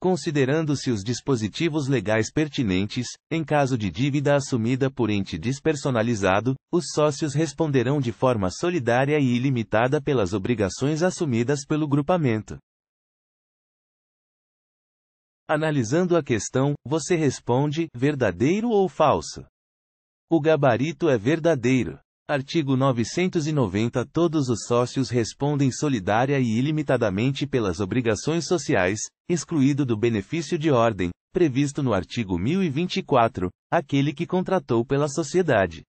considerando-se os dispositivos legais pertinentes, em caso de dívida assumida por ente despersonalizado, os sócios responderão de forma solidária e ilimitada pelas obrigações assumidas pelo grupamento. Analisando a questão, você responde: verdadeiro ou falso? O gabarito é verdadeiro. Artigo 990 Todos os sócios respondem solidária e ilimitadamente pelas obrigações sociais, excluído do benefício de ordem, previsto no artigo 1024, aquele que contratou pela sociedade.